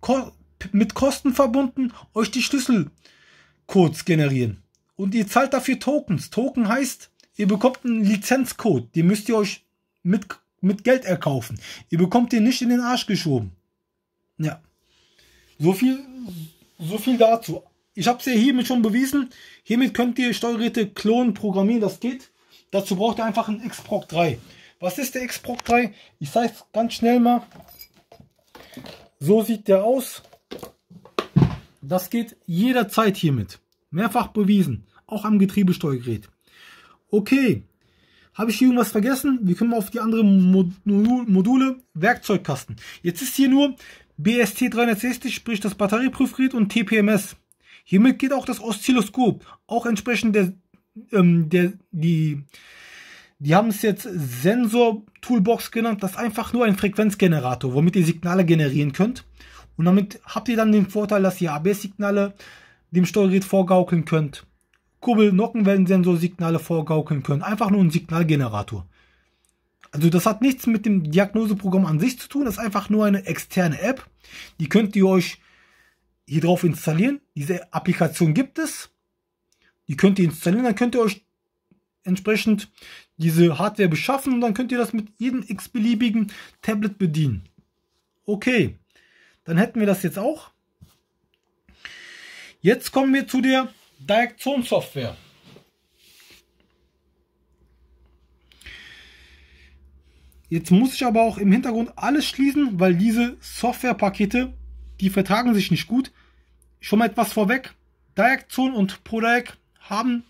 ko mit Kosten verbunden euch die Schlüsselcodes generieren. Und ihr zahlt dafür Tokens. Token heißt, ihr bekommt einen Lizenzcode. Den müsst ihr euch mit, mit Geld erkaufen. Ihr bekommt den nicht in den Arsch geschoben. Ja. So viel, so viel dazu. Ich habe es ja hiermit schon bewiesen. Hiermit könnt ihr Steuerräte klonen, programmieren, das geht. Dazu braucht ihr einfach einen Xproc 3. Was ist der X-Proc 3? Ich zeige es ganz schnell mal. So sieht der aus. Das geht jederzeit hiermit. Mehrfach bewiesen. Auch am Getriebesteuergerät. Okay. Habe ich hier irgendwas vergessen? Wir können mal auf die anderen Module. Werkzeugkasten. Jetzt ist hier nur BST 360, sprich das Batterieprüfgerät und TPMS. Hiermit geht auch das Oszilloskop, auch entsprechend der, ähm, der, die die haben es jetzt Sensor-Toolbox genannt. Das ist einfach nur ein Frequenzgenerator, womit ihr Signale generieren könnt. Und damit habt ihr dann den Vorteil, dass ihr ABS-Signale dem Steuergerät vorgaukeln könnt. Kurbel, Nockenwellensensor-Signale vorgaukeln könnt. Einfach nur ein Signalgenerator. Also das hat nichts mit dem Diagnoseprogramm an sich zu tun. Das ist einfach nur eine externe App. Die könnt ihr euch hier drauf installieren. Diese Applikation gibt es. Die könnt ihr installieren. Dann könnt ihr euch entsprechend diese Hardware beschaffen und dann könnt ihr das mit jedem x-beliebigen Tablet bedienen. Okay, dann hätten wir das jetzt auch. Jetzt kommen wir zu der Direct Software. Jetzt muss ich aber auch im Hintergrund alles schließen, weil diese Softwarepakete, die vertragen sich nicht gut. Schon mal etwas vorweg. Direktion und ProDirect haben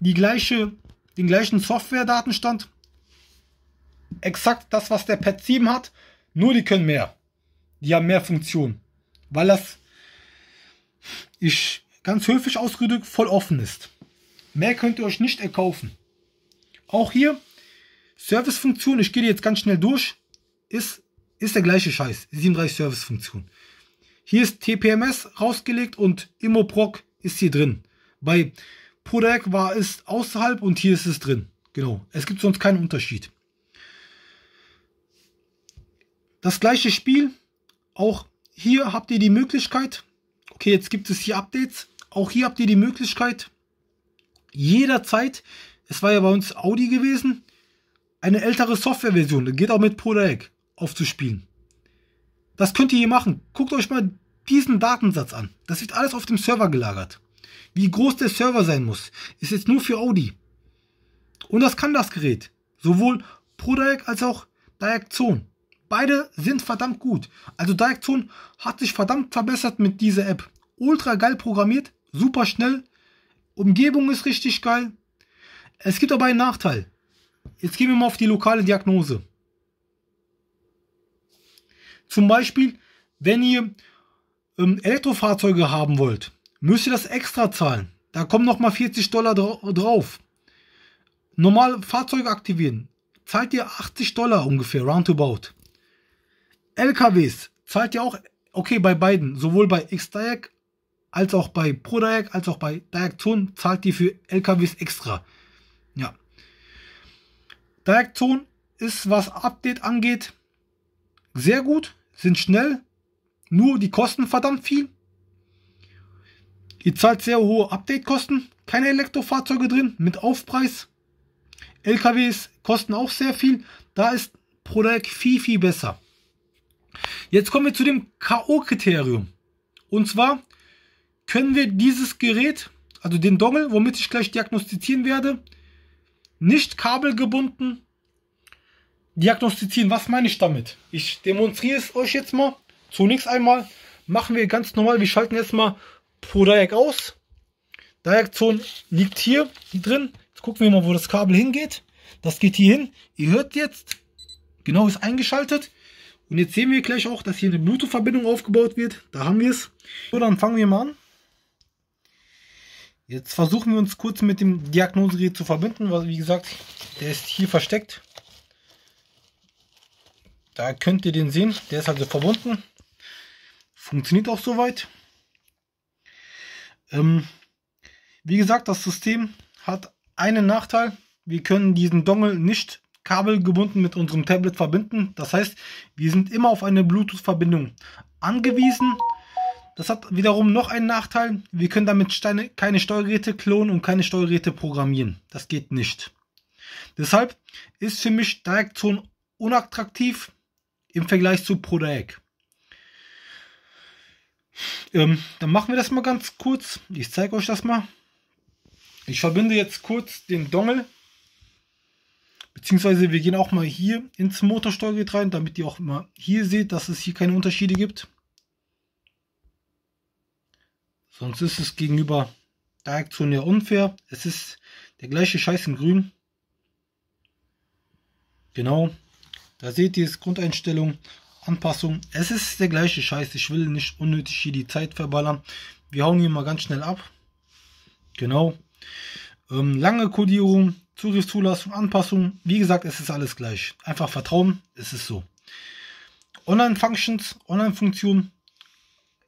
die gleiche den gleichen Software-Datenstand, exakt das, was der Pad 7 hat, nur die können mehr. Die haben mehr Funktionen, weil das, ich ganz höflich ausgedrückt, voll offen ist. Mehr könnt ihr euch nicht erkaufen. Auch hier, Service-Funktion, ich gehe jetzt ganz schnell durch, ist, ist der gleiche Scheiß, 37 Service-Funktion. Hier ist TPMS rausgelegt und Immoproc ist hier drin. Bei Podek war, es außerhalb und hier ist es drin. Genau. Es gibt sonst keinen Unterschied. Das gleiche Spiel. Auch hier habt ihr die Möglichkeit. Okay, jetzt gibt es hier Updates. Auch hier habt ihr die Möglichkeit, jederzeit, es war ja bei uns Audi gewesen, eine ältere Softwareversion, das geht auch mit Podek, aufzuspielen. Das könnt ihr hier machen. Guckt euch mal diesen Datensatz an. Das wird alles auf dem Server gelagert. Wie groß der Server sein muss, ist jetzt nur für Audi. Und das kann das Gerät. Sowohl ProDirect als auch Direct Beide sind verdammt gut. Also Direct hat sich verdammt verbessert mit dieser App. Ultra geil programmiert, super schnell. Umgebung ist richtig geil. Es gibt aber einen Nachteil. Jetzt gehen wir mal auf die lokale Diagnose. Zum Beispiel, wenn ihr ähm, Elektrofahrzeuge haben wollt, müsst ihr das extra zahlen. Da kommen nochmal 40 Dollar drauf. Normal Fahrzeuge aktivieren, zahlt ihr 80 Dollar ungefähr, roundabout. LKWs zahlt ihr auch, okay, bei beiden, sowohl bei Xdiag als auch bei ProDiag, als auch bei Diaktion, zahlt ihr für LKWs extra. Ja. Diaktion ist, was Update angeht, sehr gut, sind schnell, nur die kosten verdammt viel. Ihr zahlt sehr hohe Update-Kosten, keine Elektrofahrzeuge drin mit Aufpreis. LKWs kosten auch sehr viel, da ist Prodac viel, viel besser. Jetzt kommen wir zu dem K.O.-Kriterium. Und zwar können wir dieses Gerät, also den Dongle, womit ich gleich diagnostizieren werde, nicht kabelgebunden diagnostizieren. Was meine ich damit? Ich demonstriere es euch jetzt mal. Zunächst einmal machen wir ganz normal, wir schalten jetzt mal pro Dreieck aus. Dreieckzone liegt hier drin. Jetzt gucken wir mal, wo das Kabel hingeht. Das geht hier hin. Ihr hört jetzt, genau ist eingeschaltet. Und jetzt sehen wir gleich auch, dass hier eine Bluetooth-Verbindung aufgebaut wird. Da haben wir es. So, dann fangen wir mal an. Jetzt versuchen wir uns kurz mit dem Diagnosegerät zu verbinden, weil wie gesagt, der ist hier versteckt. Da könnt ihr den sehen, der ist also verbunden. Funktioniert auch soweit. Ähm, wie gesagt, das System hat einen Nachteil. Wir können diesen Dongle nicht kabelgebunden mit unserem Tablet verbinden. Das heißt, wir sind immer auf eine Bluetooth-Verbindung angewiesen. Das hat wiederum noch einen Nachteil. Wir können damit keine Steuergeräte klonen und keine Steuergeräte programmieren. Das geht nicht. Deshalb ist für mich Direktion unattraktiv im Vergleich zu ProDAC. Ähm, dann machen wir das mal ganz kurz. Ich zeige euch das mal. Ich verbinde jetzt kurz den Dongel. Beziehungsweise wir gehen auch mal hier ins Motorsteuergerät rein, damit ihr auch mal hier seht, dass es hier keine Unterschiede gibt. Sonst ist es gegenüber der Aktion ja unfair. Es ist der gleiche Scheiß in grün. Genau. Da seht ihr es, Grundeinstellung. Anpassung. Es ist der gleiche Scheiß. Ich will nicht unnötig hier die Zeit verballern. Wir hauen hier mal ganz schnell ab. Genau. Ähm, lange Kodierung, Zugriffszulassung, Anpassung. Wie gesagt, es ist alles gleich. Einfach vertrauen, es ist so. Online-Functions, online funktion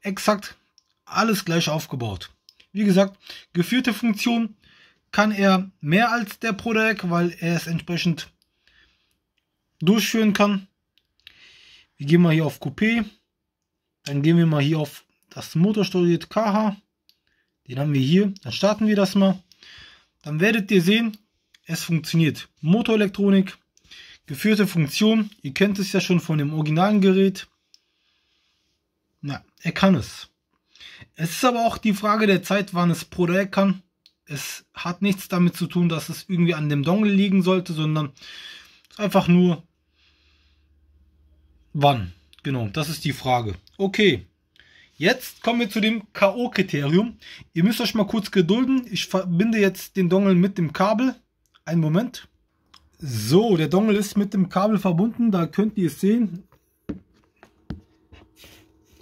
exakt alles gleich aufgebaut. Wie gesagt, geführte Funktion kann er mehr als der Prodac, weil er es entsprechend durchführen kann. Wir gehen mal hier auf Coupé. Dann gehen wir mal hier auf das Motorstudio KH. Den haben wir hier. Dann starten wir das mal. Dann werdet ihr sehen, es funktioniert. Motorelektronik, geführte Funktion. Ihr kennt es ja schon von dem originalen Gerät. Na, er kann es. Es ist aber auch die Frage der Zeit, wann es Projekt kann. Es hat nichts damit zu tun, dass es irgendwie an dem Dongle liegen sollte, sondern es ist einfach nur Wann? Genau, das ist die Frage. Okay, jetzt kommen wir zu dem K.O.-Kriterium. Ihr müsst euch mal kurz gedulden. Ich verbinde jetzt den Dongel mit dem Kabel. Einen Moment. So, der Dongel ist mit dem Kabel verbunden. Da könnt ihr es sehen.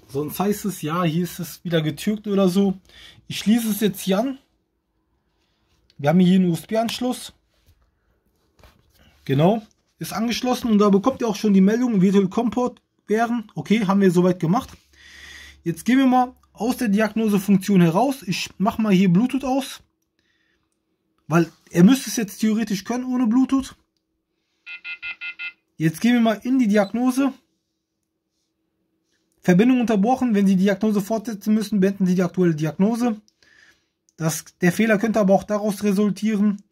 Sonst heißt es, ja, hier ist es wieder getürkt oder so. Ich schließe es jetzt hier an. Wir haben hier einen USB-Anschluss. Genau ist angeschlossen und da bekommt ihr auch schon die Meldung, Virtual Comport wären. Okay, haben wir soweit gemacht. Jetzt gehen wir mal aus der Diagnosefunktion heraus. Ich mache mal hier Bluetooth aus, weil er müsste es jetzt theoretisch können ohne Bluetooth. Jetzt gehen wir mal in die Diagnose. Verbindung unterbrochen. Wenn Sie die Diagnose fortsetzen müssen, beenden Sie die aktuelle Diagnose. Das, der Fehler könnte aber auch daraus resultieren,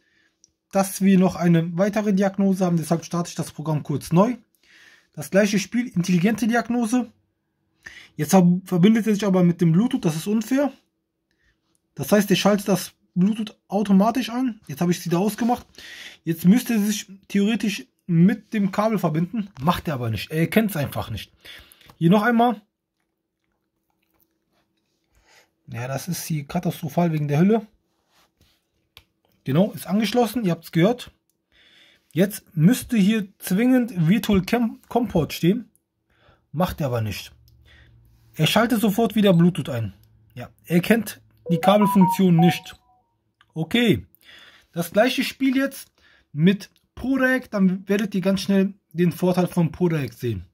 dass wir noch eine weitere Diagnose haben. Deshalb starte ich das Programm kurz neu. Das gleiche Spiel, intelligente Diagnose. Jetzt verbindet er sich aber mit dem Bluetooth, das ist unfair. Das heißt, er schaltet das Bluetooth automatisch an. Jetzt habe ich es wieder ausgemacht. Jetzt müsste er sich theoretisch mit dem Kabel verbinden. Macht er aber nicht. Er erkennt es einfach nicht. Hier noch einmal. Ja, das ist hier katastrophal wegen der Hülle. Genau, ist angeschlossen, ihr habt es gehört. Jetzt müsste hier zwingend Virtual Cam Comport stehen. Macht er aber nicht. Er schaltet sofort wieder Bluetooth ein. Ja, er kennt die Kabelfunktion nicht. Okay, das gleiche Spiel jetzt mit ProRack, dann werdet ihr ganz schnell den Vorteil von ProRack sehen.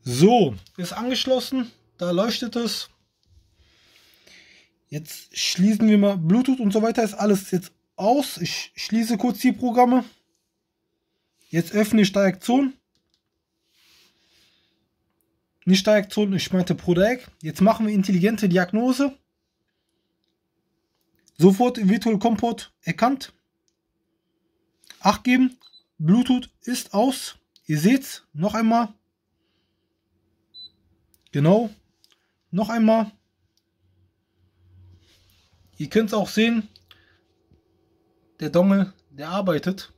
So, ist angeschlossen, da leuchtet es. Jetzt schließen wir mal Bluetooth und so weiter, ist alles jetzt aus. Ich schließe kurz die Programme. Jetzt öffne ich Direction. Nicht Direction, ich meinte Prodac. Jetzt machen wir intelligente Diagnose. Sofort Virtual Comport erkannt. Acht geben. Bluetooth ist aus. Ihr seht Noch einmal. Genau. Noch einmal. Ihr könnt es auch sehen der Dongel, der arbeitet.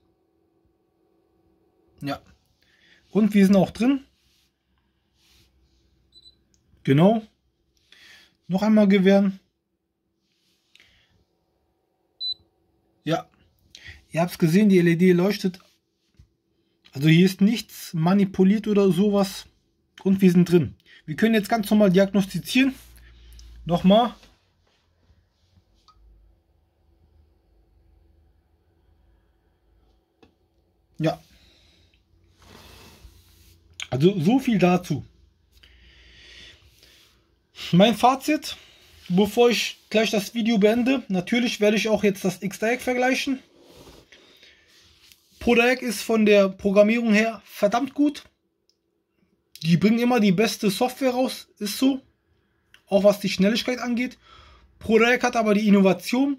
Ja. Und wir sind auch drin. Genau. Noch einmal gewähren. Ja. Ihr habt es gesehen, die LED leuchtet. Also hier ist nichts manipuliert oder sowas. Und wir sind drin. Wir können jetzt ganz normal diagnostizieren. Nochmal. Ja. Also so viel dazu. Mein Fazit, bevor ich gleich das Video beende, natürlich werde ich auch jetzt das X-Egg vergleichen. Podaec ist von der Programmierung her verdammt gut. Die bringen immer die beste Software raus, ist so. Auch was die Schnelligkeit angeht. Podaec hat aber die Innovation.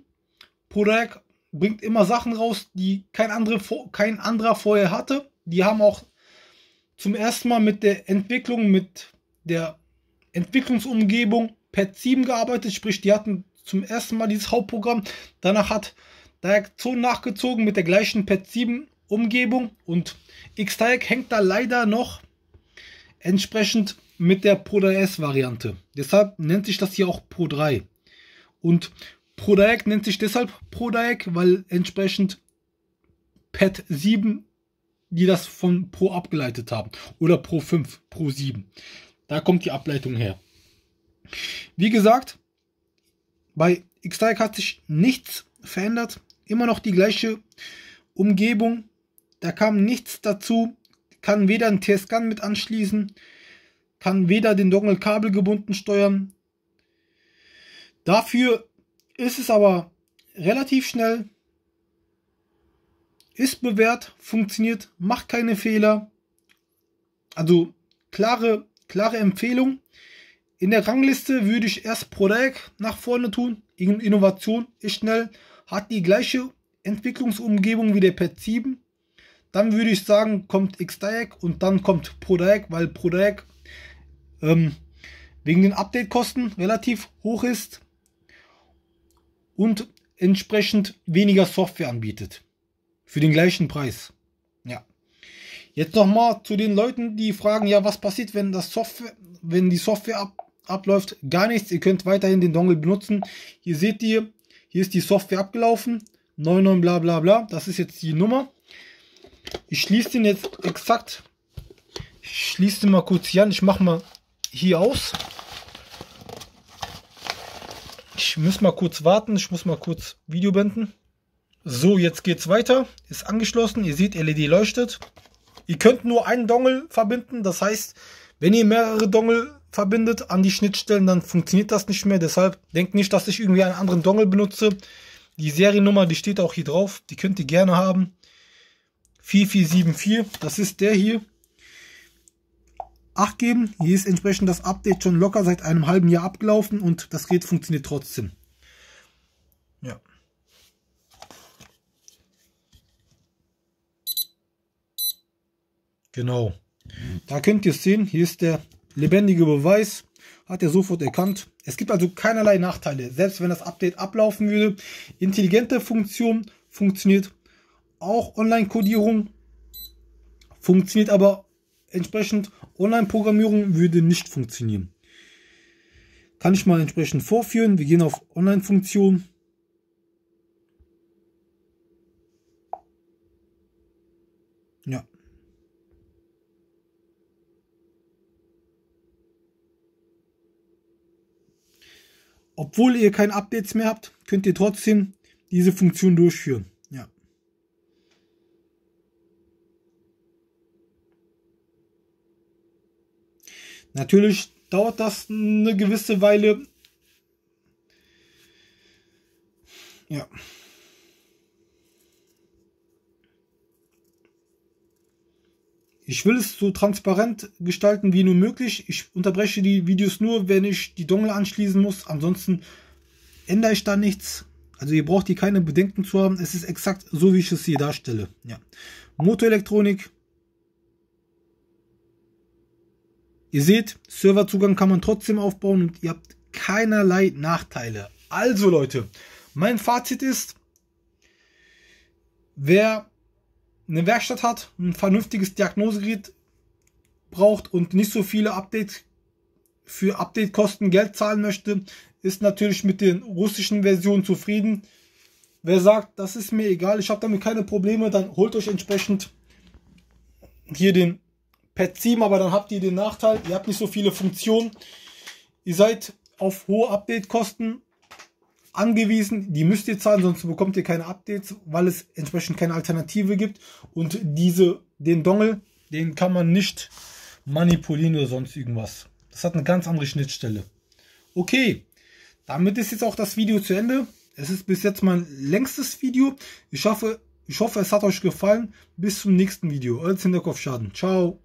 Podaec bringt immer Sachen raus, die kein, andere, kein anderer vorher hatte. Die haben auch zum ersten Mal mit der Entwicklung, mit der Entwicklungsumgebung PET 7 gearbeitet, sprich, die hatten zum ersten Mal dieses Hauptprogramm. Danach hat Direction nachgezogen mit der gleichen PET 7 Umgebung und Xtag hängt da leider noch entsprechend mit der Pro 3S Variante. Deshalb nennt sich das hier auch Pro 3. Und Prodaec nennt sich deshalb Prodaec, weil entsprechend Pad 7 die das von Pro abgeleitet haben. Oder Pro 5, Pro 7. Da kommt die Ableitung her. Wie gesagt, bei Xtrike hat sich nichts verändert. Immer noch die gleiche Umgebung. Da kam nichts dazu. Kann weder ein TS-Gun mit anschließen. Kann weder den Dongle kabelgebunden steuern. Dafür ist es aber relativ schnell, ist bewährt, funktioniert, macht keine Fehler. Also klare, klare Empfehlung. In der Rangliste würde ich erst Prodec nach vorne tun. Innovation ist schnell, hat die gleiche Entwicklungsumgebung wie der Pet 7. Dann würde ich sagen, kommt Xdiac und dann kommt Prodec, weil Prodec ähm, wegen den Update-Kosten relativ hoch ist und entsprechend weniger Software anbietet. Für den gleichen Preis. Ja. Jetzt nochmal zu den Leuten, die fragen, ja, was passiert, wenn das Software, wenn die Software ab, abläuft? Gar nichts. Ihr könnt weiterhin den Dongle benutzen. Hier seht ihr, hier ist die Software abgelaufen. 99 bla bla bla. Das ist jetzt die Nummer. Ich schließe den jetzt exakt. Ich schließe den mal kurz hier an. Ich mache mal hier aus. Ich muss mal kurz warten, ich muss mal kurz Video binden. So, jetzt geht's weiter. Ist angeschlossen, ihr seht, LED leuchtet. Ihr könnt nur einen Dongle verbinden, das heißt, wenn ihr mehrere Dongle verbindet an die Schnittstellen, dann funktioniert das nicht mehr. Deshalb denkt nicht, dass ich irgendwie einen anderen Dongle benutze. Die Seriennummer, die steht auch hier drauf, die könnt ihr gerne haben. 4474, das ist der hier. Acht geben, hier ist entsprechend das Update schon locker seit einem halben Jahr abgelaufen und das Gerät funktioniert trotzdem. Ja. Genau. Da könnt ihr sehen, hier ist der lebendige Beweis, hat er sofort erkannt. Es gibt also keinerlei Nachteile, selbst wenn das Update ablaufen würde. Intelligente Funktion funktioniert, auch Online-Kodierung funktioniert aber Entsprechend Online-Programmierung würde nicht funktionieren. Kann ich mal entsprechend vorführen. Wir gehen auf Online-Funktion. Ja. Obwohl ihr keine Updates mehr habt, könnt ihr trotzdem diese Funktion durchführen. Natürlich dauert das eine gewisse Weile. Ja. Ich will es so transparent gestalten wie nur möglich. Ich unterbreche die Videos nur, wenn ich die Dongle anschließen muss. Ansonsten ändere ich da nichts. Also ihr braucht hier keine Bedenken zu haben. Es ist exakt so, wie ich es hier darstelle. Ja. Motorelektronik Ihr seht, Serverzugang kann man trotzdem aufbauen und ihr habt keinerlei Nachteile. Also Leute, mein Fazit ist, wer eine Werkstatt hat, ein vernünftiges Diagnosegerät braucht und nicht so viele Updates für Update-Kosten Geld zahlen möchte, ist natürlich mit den russischen Versionen zufrieden. Wer sagt, das ist mir egal, ich habe damit keine Probleme, dann holt euch entsprechend hier den per 7, aber dann habt ihr den Nachteil, ihr habt nicht so viele Funktionen. Ihr seid auf hohe Update-Kosten angewiesen, die müsst ihr zahlen, sonst bekommt ihr keine Updates, weil es entsprechend keine Alternative gibt. Und diese, den Dongle, den kann man nicht manipulieren oder sonst irgendwas. Das hat eine ganz andere Schnittstelle. Okay, damit ist jetzt auch das Video zu Ende. Es ist bis jetzt mein längstes Video. Ich hoffe, ich hoffe es hat euch gefallen. Bis zum nächsten Video. Euer Zinderkopfschaden. Ciao.